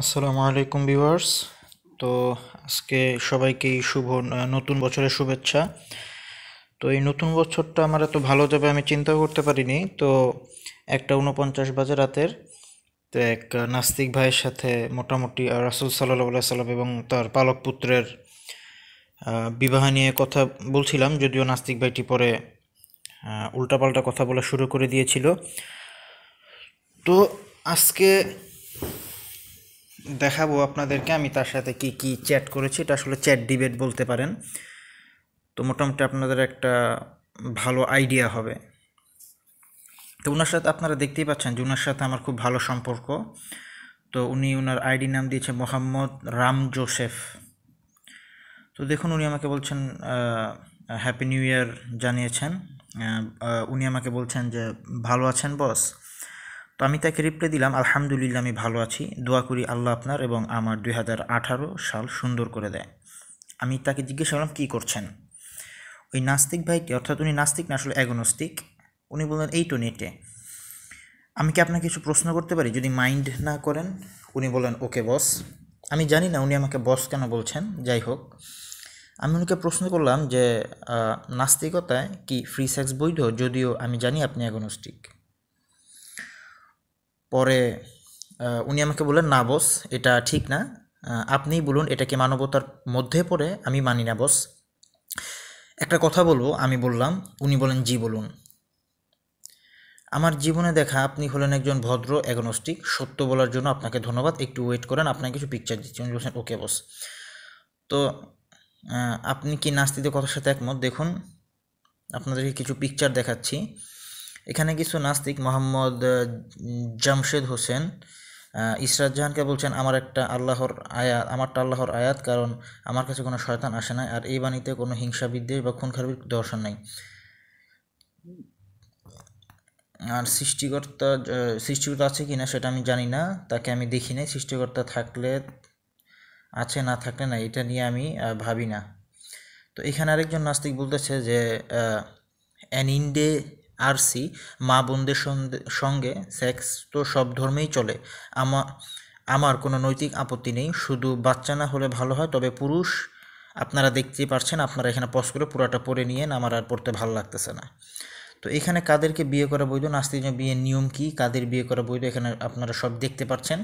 আসসালামু আলাইকুম ভিউয়ার্স তো আজকে সবাইকেই শুভ নতুন বছরের শুভেচ্ছা তো এই নতুন বছরটা আমার এত ভালো যাবে আমি চিন্তা করতে পারিনি তো একটা উনপঞ্চাশ বাজে রাতের তো এক নাস্তিক ভাইয়ের সাথে মোটামুটি রাসুল সাল্লাহ সাল্লাম এবং তার পালক পুত্রের বিবাহ নিয়ে কথা বলছিলাম যদিও নাস্তিক ভাইটি পরে উল্টাপাল্টা কথা বলা শুরু করে দিয়েছিল তো আজকে দেখাবো আপনাদেরকে আমি তার সাথে কি কি চ্যাট করেছি এটা আসলে চ্যাট ডিবেট বলতে পারেন তো মোটামুটি আপনাদের একটা ভালো আইডিয়া হবে তো ওনার সাথে আপনারা দেখতেই পাচ্ছেন যে ওনার সাথে আমার খুব ভালো সম্পর্ক তো উনি ওনার আইডি নাম দিয়েছে মোহাম্মদ রাম জোসেফ তো দেখুন উনি আমাকে বলছেন হ্যাপি নিউ ইয়ার জানিয়েছেন উনি আমাকে বলছেন যে ভালো আছেন বস তো আমি তাকে রিপ্লাই দিলাম আলহামদুলিল্লাহ আমি ভালো আছি দোয়া করি আল্লাহ আপনার এবং আমার দুই সাল সুন্দর করে দেয় আমি তাকে জিজ্ঞেস করলাম কী করছেন ওই নাস্তিক ভাইটি অর্থাৎ উনি নাস্তিক না আসলে অ্যাগনস্তিক উনি বললেন এই তো নেটে আমি কি আপনাকে কিছু প্রশ্ন করতে পারি যদি মাইন্ড না করেন উনি বলেন ওকে বস আমি জানি না উনি আমাকে বস কেন বলছেন যাই হোক আমি উনিকে প্রশ্ন করলাম যে নাস্তিকতায় কি ফ্রি সেক্স বৈধ যদিও আমি জানি আপনি অ্যাগনস্টিক পরে উনি আমাকে বললেন না বস এটা ঠিক না আপনি বলুন এটা কি মানবতার মধ্যে পড়ে আমি মানি না বস একটা কথা বলবো আমি বললাম উনি বলেন জি বলুন আমার জীবনে দেখা আপনি হলেন একজন ভদ্র অ্যাগনস্টিক সত্য বলার জন্য আপনাকে ধন্যবাদ একটু ওয়েট করেন আপনাকে কিছু পিকচার দিচ্ছি উনি বলছেন ওকে বস তো আপনি কি নাস্তিদের কথার সাথে একমত দেখুন আপনাদেরকে কিছু পিকচার দেখাচ্ছি এখানে কিছু নাস্তিক মোহাম্মদ জামশেদ হোসেন ইসরাত জাহানকে বলছেন আমার একটা আল্লাহর আয়াত আমারটা আল্লাহর আয়াত কারণ আমার কাছে কোনো শয়তান আসে না আর এই বাণীতে কোনো হিংসা বিদ্বেষ বা খুন দর্শন নাই আর সৃষ্টিকর্তা সৃষ্টিকর্তা আছে কি না সেটা আমি জানি না তাকে আমি দেখি নাই সৃষ্টিকর্তা থাকলে আছে না থাকলে না এটা নিয়ে আমি ভাবি না তো এখানে আরেকজন নাস্তিক বলতেছে যে অ্যান ইন্ডে আর সি মা বোনদের সঙ্গে সেক্স তো সব ধর্মেই চলে আমার আমার কোনো নৈতিক আপত্তি নেই শুধু বাচ্চা না হলে ভালো হয় তবে পুরুষ আপনারা দেখতেই পারছেন আপনারা এখানে পজ করে পুরাটা পড়ে নিয়ে আমার আর পড়তে ভালো লাগতেছে না তো এখানে কাদেরকে বিয়ে করা বৈধ নাস্তি বিয়ের নিয়ম কী কাদের বিয়ে করা বৈধ এখানে আপনারা সব দেখতে পাচ্ছেন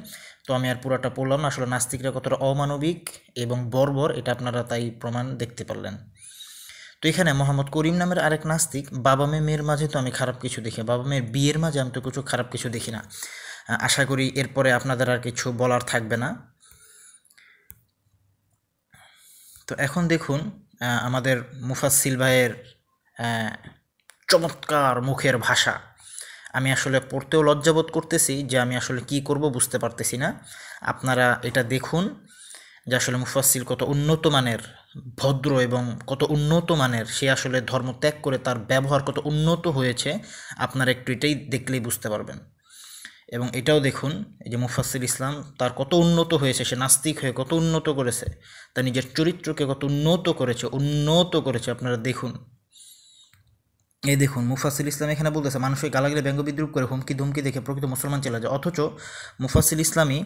তো আমি আর পুরাটা পড়লাম না আসলে নাস্তিকরা কতটা অমানবিক এবং বর্বর এটা আপনারা তাই প্রমাণ দেখতে পারলেন তো এখানে মোহাম্মদ করিম নামের আরেক নাস্তিক বাবা মেয়ে মেয়ের মাঝে তো আমি খারাপ কিছু দেখি বাবা মেয়ের বিয়ের মাঝে আমি তো কিছু খারাপ কিছু দেখি না আশা করি এরপরে আপনাদের আর কিছু বলার থাকবে না তো এখন দেখুন আমাদের মুফাসিল ভাইয়ের চমৎকার মুখের ভাষা আমি আসলে পড়তেও লজ্জাবোধ করতেছি যে আমি আসলে কি করব বুঝতে পারতেছি না আপনারা এটা দেখুন যে আসলে মুফাসিল কত উন্নত মানের ভদ্র এবং কত উন্নত মানের সে আসলে ধর্ম ত্যাগ করে তার ব্যবহার কত উন্নত হয়েছে আপনারা একটু এটাই দেখলেই বুঝতে পারবেন এবং এটাও দেখুন এই যে মুফাসিল ইসলাম তার কত উন্নত হয়েছে সে নাস্তিক হয়ে কত উন্নত করেছে তার নিজের চরিত্রকে কত উন্নত করেছে উন্নত করেছে আপনারা দেখুন এই দেখুন মুফাসিল ইসলাম এখানে বলতেছে মানুষের গালাগালি ব্যঙ্গ বিদ্রুপ করে হুমকি ধুমকি দেখে প্রকৃত মুসলমান চলে যায় অথচ মুফাসিল ইসলামী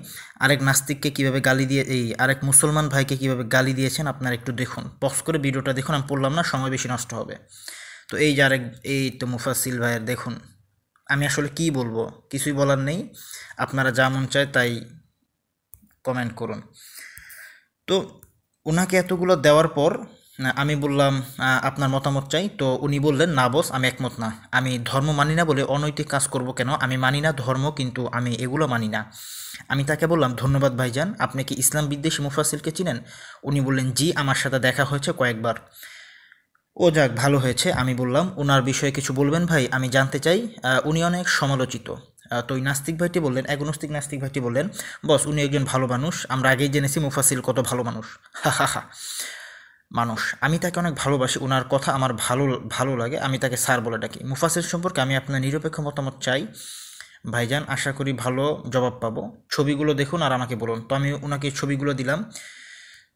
আরেক নাস্তিককে কিভাবে গালি দিয়ে এই আরেক মুসলমান ভাইকে কিভাবে গালি দিয়েছেন আপনার একটু দেখুন পক্স করে ভিডিওটা দেখুন আমি পড়লাম না সময় বেশি নষ্ট হবে তো এই যে আরেক এই তো মুফাসিল ভাইয়ের দেখুন আমি আসলে কি বলবো কিছুই বলার নেই আপনারা যা মন চায় তাই কমেন্ট করুন তো ওনাকে এতগুলো দেওয়ার পর আমি বললাম আপনার মতামত চাই তো উনি বললেন না বস আমি একমত না আমি ধর্ম মানি না বলে অনৈতিক কাজ করব কেন আমি মানি না ধর্ম কিন্তু আমি এগুলো মানি না আমি তাকে বললাম ধন্যবাদ ভাইজান আপনি কি ইসলাম বিদ্বেষী মুফাসিলকে চিনেন উনি বললেন জি আমার সাথে দেখা হয়েছে কয়েকবার ও যাক ভালো হয়েছে আমি বললাম ওনার বিষয়ে কিছু বলবেন ভাই আমি জানতে চাই উনি অনেক সমালোচিত তো ওই নাস্তিক ভাইটি বললেন অ্যাগনস্তিক নাস্তিক ভাইটি বললেন বস উনি একজন ভালো মানুষ আমরা আগেই জেনেছি মুফাসিল কত ভালো মানুষ হা হা হা মানুষ আমি তাকে অনেক ভালোবাসি ওনার কথা আমার ভালো ভালো লাগে আমি তাকে স্যার বলে ডাকি মুফাসের সম্পর্কে আমি আপনার নিরপেক্ষ মতামত চাই ভাইজান আশা করি ভালো জবাব পাবো ছবিগুলো দেখুন আর আমাকে বলুন তো আমি ওনাকে ছবিগুলো দিলাম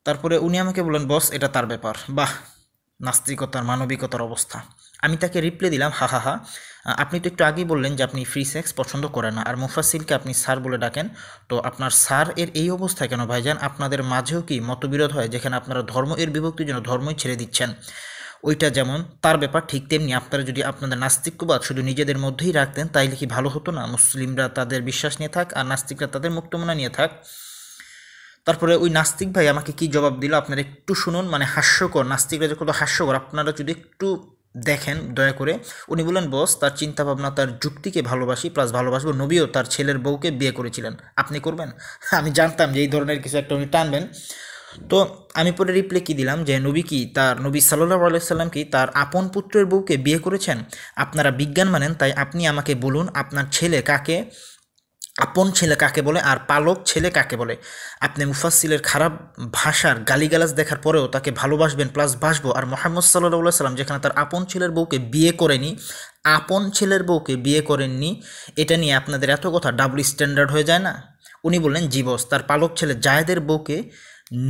তারপরে উনি আমাকে বলেন বস এটা তার ব্যাপার বাহ নাস্তিকতার মানবিকতার অবস্থা আমি তাকে রিপ্লাই দিলাম হা হা হা আপনি তো একটু আগেই বললেন যে আপনি ফ্রি সেক্স পছন্দ করেন না আর মুফাসিলকে আপনি স্যার বলে ডাকেন তো আপনার স্যার এর এই অবস্থা কেন ভাইজান আপনাদের মাঝেও কি মতবিরোধ হয় যেখানে আপনারা ধর্ম এর বিভক্তির জন্য ধর্মই ছেড়ে দিচ্ছেন ওইটা যেমন তার ব্যাপার ঠিক তেমনি আপনারা যদি আপনাদের নাস্তিক্যবাদ শুধু নিজেদের মধ্যেই রাখতেন তাইলে কি ভালো হতো না মুসলিমরা তাদের বিশ্বাস নিয়ে থাক আর নাস্তিকরা তাদের মুক্তমনা নিয়ে থাক তারপরে ওই নাস্তিক ভাই আমাকে কি জবাব দিল আপনারা একটু শুনুন মানে হাস্যকর নাস্তিকরা যখন হাস্যকর আপনারা যদি একটু দেখেন দয়া করে উনি বলেন বস তার চিন্তা ভাবনা তার যুক্তিকে ভালোবাসি প্লাস ভালোবাসবো নবীও তার ছেলের বউকে বিয়ে করেছিলেন আপনি করবেন আমি জানতাম যে এই ধরনের কিছু একটা উনি টানবেন তো আমি পরে রিপ্লাই কী দিলাম যে নবী কি তার নবী সাল্লাহ আলাইসাল্লাম কি তার আপন পুত্রের বউকে বিয়ে করেছেন আপনারা বিজ্ঞান মানেন তাই আপনি আমাকে বলুন আপনার ছেলে কাকে আপন ছেলে কাকে বলে আর পালক ছেলে কাকে বলে আপনি মুফাসিলের খারাপ ভাষার গালিগালাজ দেখার পরেও তাকে ভালোবাসবেন প্লাস বাসবো আর মোহাম্মদ সাল্লাহ সাল্লাম যেখানে তার আপন ছেলের বউকে বিয়ে করেনি আপন ছেলের বউকে বিয়ে করেননি এটা নিয়ে আপনাদের এত কথা ডাবল স্ট্যান্ডার্ড হয়ে যায় না উনি বললেন জীবস তার পালক ছেলে জায়েদের বউকে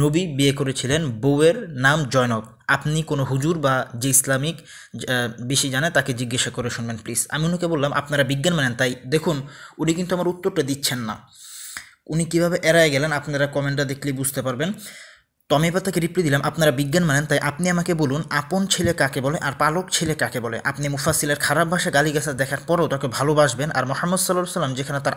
নবী বিয়ে করেছিলেন বউয়ের নাম জয়নব আপনি কোনো হুজুর বা যে ইসলামিক বেশি জানে তাকে জিজ্ঞাসা করে শুনবেন প্লিজ আমি উনিকে বললাম আপনারা বিজ্ঞান মানেন তাই দেখুন উনি কিন্তু আমার উত্তরটা দিচ্ছেন না উনি কীভাবে এড়ায় গেলেন আপনারা কমেন্টটা দেখলেই বুঝতে পারবেন তো আমি এবার তাকে রিপ্লাই দিলাম আপনারা বিজ্ঞান মানেন তাই আপনি আমাকে বলুন আপন ছেলে কাকে বলে আর পালক ছেলে কাকে বলে আপনি মুফাসিলের খারাপ ভাষা গালিগাছা দেখার পরেও তাকে ভালোবাসবেন আর মোহাম্মদ সাল্লাহ সাল্লাম যেখানে তার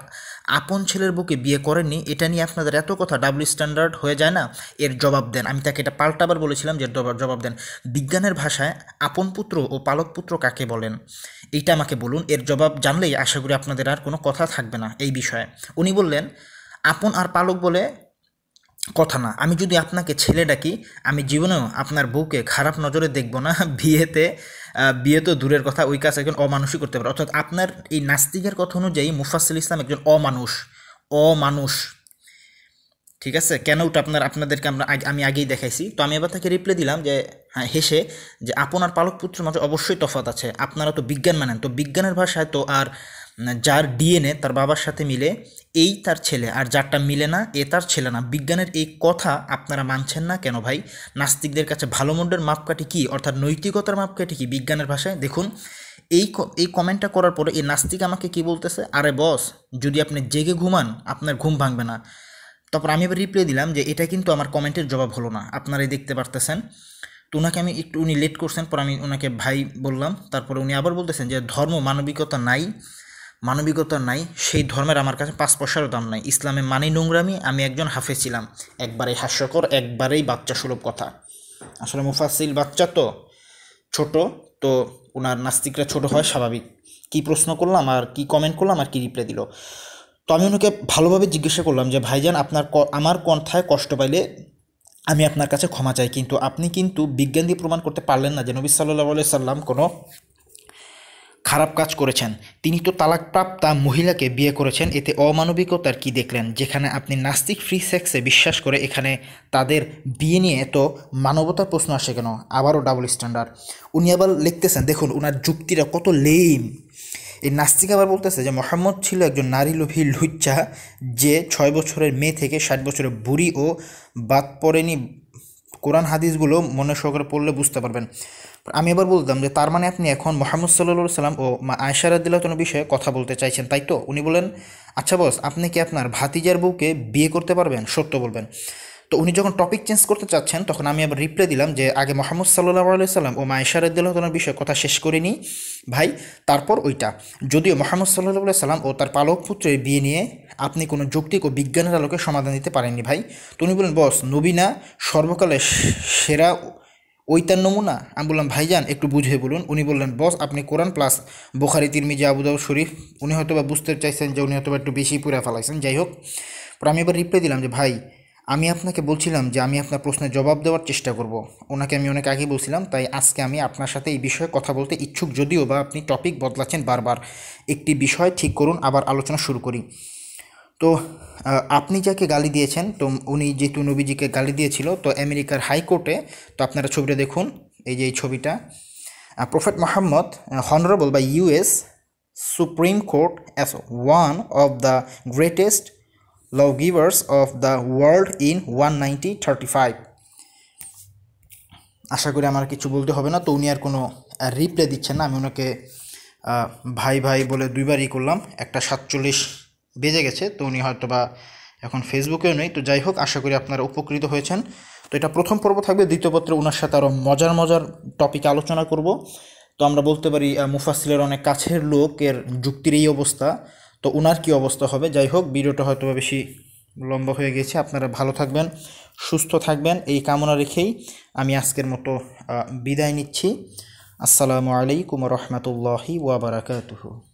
আপন ছেলের বুকে বিয়ে করেননি এটা নিয়ে আপনাদের এত কথা ডাবল স্ট্যান্ডার্ড হয়ে যায় না এর জবাব দেন আমি তাকে এটা পাল্টাবার বলেছিলাম যে জবাব দেন বিজ্ঞানের ভাষায় আপন পুত্র ও পালক পুত্র কাকে বলেন এইটা আমাকে বলুন এর জবাব জানলেই আশা করি আপনাদের আর কোনো কথা থাকবে না এই বিষয়ে উনি বললেন আপন আর পালক বলে কথা না আমি যদি আপনাকে ছেলে ডাকি আমি জীবনেও আপনার বউকে খারাপ নজরে দেখব না বিয়েতে বিয়ে তো দূরের কথা ওই কাজ একজন অমানুষই করতে পারে অর্থাৎ আপনার এই নাস্তিকের কথা অনুযায়ী মুফাসিল ইসলাম একজন অমানুষ অমানুষ ঠিক আছে কেন ওটা আপনার আপনাদেরকে আমরা আমি আগেই দেখাইছি তো আমি এবার তাকে রিপ্লাই দিলাম যে হ্যাঁ হেসে যে আপনার পালক পুত্রের মাঝে অবশ্যই তফাত আছে আপনারা তো বিজ্ঞান মানেন তো বিজ্ঞানের ভাষায় তো আর যার ডিএনএ তার বাবার সাথে মিলে এই তার ছেলে আর যারটা মিলে না এ তার ছেলে না বিজ্ঞানের এই কথা আপনারা মানছেন না কেন ভাই নাস্তিকদের কাছে ভালো মন্ডের মাপকাঠি কী অর্থাৎ নৈতিকতার মাপকাঠি কী বিজ্ঞানের ভাষায় দেখুন এই এই কমেন্টটা করার পরে এই নাস্তিক আমাকে কি বলতেছে আরে বস যদি আপনি জেগে ঘুমান আপনার ঘুম ভাঙবে না তারপর আমি এবার রিপ্লাই দিলাম যে এটা কিন্তু আমার কমেন্টের জবাব হলো না আপনারাই দেখতে পারতেছেন তো ওনাকে আমি একটু উনি লেট করছেন পর আমি ওনাকে ভাই বললাম তারপরে উনি আবার বলতেছেন যে ধর্ম মানবিকতা নাই মানবিকতা নাই সেই ধর্মের আমার কাছে পাঁচ পয়সারও দাম নাই ইসলামে মানে নোংরামি আমি একজন হাফে ছিলাম একবারেই হাস্যকর একবারেই বাচ্চা সুলভ কথা আসলে মুফাসিল বাচ্চা তো ছোট তো ওনার নাস্তিকরা ছোট হয় স্বাভাবিক কি প্রশ্ন করলাম আর কি কমেন্ট করলাম আর কি রিপ্লাই দিল তো আমি ওনাকে ভালোভাবে জিজ্ঞাসা করলাম যে ভাইজান আপনার আমার কণ্ঠায় কষ্ট পাইলে আমি আপনার কাছে ক্ষমা চাই কিন্তু আপনি কিন্তু বিজ্ঞান দিয়ে প্রমাণ করতে পারলেন না যে নবী সাল্লাহ সাল্লাম কোনো খারাপ কাজ করেছেন তিনি তো তালাকপ্রাপ্তা মহিলাকে বিয়ে করেছেন এতে অমানবিকতার কি দেখলেন যেখানে আপনি নাস্তিক ফ্রি সেক্সে বিশ্বাস করে এখানে তাদের বিয়ে নিয়ে এত মানবতার প্রশ্ন আসে কেন আবারও ডাবল স্ট্যান্ডার্ড উনি আবার লিখতেছেন দেখুন ওনার যুক্তিটা কত লেম এই নাস্তিক আবার বলতেছে যে মোহাম্মদ ছিল একজন নারী লোভী লুচ্চা যে ছয় বছরের মেয়ে থেকে ষাট বছরের বুড়ি ও বাদ পড়েনি কোরআন হাদিসগুলো মনে সহকারে পড়লে বুঝতে পারবেন আমি এবার বলতাম যে তার মানে আপনি এখন মোহাম্মদ সাল্লা সাল্লাম ও আয়সা রাদিল্লাহতন বিষয়ে কথা বলতে চাইছেন তাই তো উনি বলেন আচ্ছা বস আপনি কি আপনার ভাতিজার বউকে বিয়ে করতে পারবেন সত্য বলবেন তো উনি যখন টপিক চেঞ্জ করতে চাচ্ছেন তখন আমি আবার রিপ্লাই দিলাম যে আগে মোহাম্মদ সাল্লাহ সাল্লাম ও মায়েশা রদ্দুল্লাহতলার বিষয়ে কথা শেষ করে নিই ভাই তারপর ওইটা যদিও মোহাম্মদ সাল্লাহ সাল্লাম ও তার পালক পুত্রের বিয়ে নিয়ে আপনি কোনো যৌক্তিক ও বিজ্ঞানের আলোকে সমাধান দিতে পারেননি ভাই তো উনি বললেন বস নবীনা সর্বকালের সেরা ওইতার নমুনা আমি বললাম ভাইজান একটু বুঝে বলুন উনি বললেন বস আপনি কোরআন প্লাস বোখারি তিরমিজি আবুদাউ শরীফ উনি হয়তো বা বুঝতে চাইছেন যে উনি হয়তো বা একটু বেশি পুরা ফেলাইছেন যাই হোক পর আমি এবার রিপ্লাই দিলাম যে ভাই আমি আপনাকে বলছিলাম যে আমি আপনার প্রশ্নের জবাব দেওয়ার চেষ্টা করব ওনাকে আমি অনেক আগে বলছিলাম তাই আজকে আমি আপনার সাথে এই বিষয়ে কথা বলতে ইচ্ছুক যদিও বা আপনি টপিক বদলাচ্ছেন বারবার একটি বিষয় ঠিক করুন আবার আলোচনা শুরু করি তো আপনি যাকে গালি দিয়েছেন তো উনি যেহেতু নবীজিকে গালি দিয়েছিল তো আমেরিকার হাইকোর্টে তো আপনারা ছবিটা দেখুন এই যে এই ছবিটা প্রফেট মোহাম্মদ হনরেবল বা US supreme court as one of the greatest the world in one world thirty five আশা করি আমার কিছু বলতে হবে না তো উনি আর কোনো রিপ্লাই দিচ্ছেন না আমি ওনাকে ভাই ভাই বলে দুইবারই করলাম একটা সাতচল্লিশ বেজে গেছে তো উনি হয়তো বা এখন ফেসবুকেও নেই তো যাই হোক আশা করি আপনারা উপকৃত হয়েছেন তো এটা প্রথম পর্ব থাকবে দ্বিতীয় পত্রে ওনার সাথে আরও মজার মজার টপিক আলোচনা করব তো আমরা বলতে পারি মুফাসিলের অনেক কাছের লোক এর যুক্তির এই অবস্থা তো ওনার কি অবস্থা হবে যাই হোক ভিডিওটা হয়তো বেশি লম্ব হয়ে গেছে আপনারা ভালো থাকবেন সুস্থ থাকবেন এই কামনা রেখেই আমি আজকের মতো বিদায় নিচ্ছি আসসালামু আলাইকুম রহমতুল্লাহি ওয়াবারাকাতুহু